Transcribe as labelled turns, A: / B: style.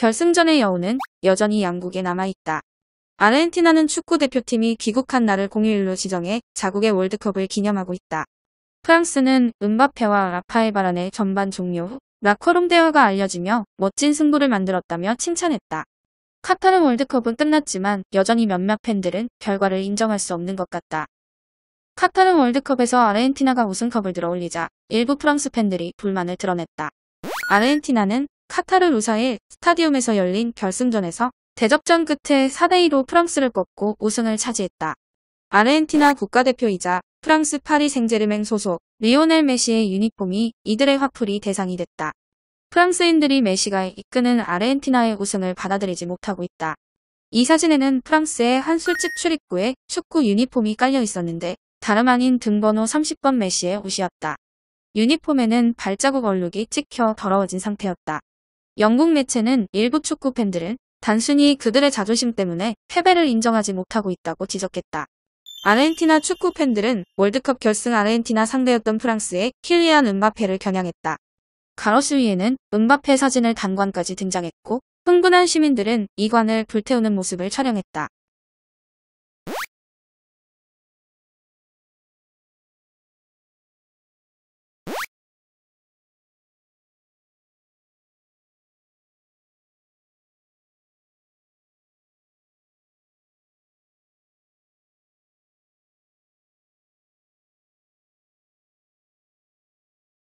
A: 결승전의 여우는 여전히 양국에 남아있다. 아르헨티나는 축구대표팀이 귀국한 날을 공휴일로 지정해 자국의 월드컵을 기념하고 있다. 프랑스는 은바페와 라파엘 바란의 전반 종료 후 라커룸 대화가 알려지며 멋진 승부를 만들었다며 칭찬했다. 카타르 월드컵은 끝났지만 여전히 몇몇 팬들은 결과를 인정할 수 없는 것 같다. 카타르 월드컵에서 아르헨티나가 우승컵을 들어올리자 일부 프랑스 팬들이 불만을 드러냈다. 아르헨티나는 카타르 루사의 스타디움에서 열린 결승전에서 대접전 끝에 4대2로 프랑스를 꺾고 우승을 차지했다. 아르헨티나 국가대표이자 프랑스 파리 생제르맹 소속 리오넬 메시의 유니폼이 이들의 화풀이 대상이 됐다. 프랑스인들이 메시가 이끄는 아르헨티나의 우승을 받아들이지 못하고 있다. 이 사진에는 프랑스의 한 술집 출입구에 축구 유니폼이 깔려 있었는데 다름 아닌 등번호 30번 메시의 옷이었다. 유니폼에는 발자국 얼룩이 찍혀 더러워진 상태였다. 영국 매체는 일부 축구 팬들은 단순히 그들의 자존심 때문에 패배를 인정하지 못하고 있다고 지적했다. 아르헨티나 축구 팬들은 월드컵 결승 아르헨티나 상대였던 프랑스의 킬리안 은바페를 겨냥했다. 가로수 위에는 은바페 사진을 단관까지 등장했고 흥분한 시민들은 이관을 불태우는 모습을 촬영했다.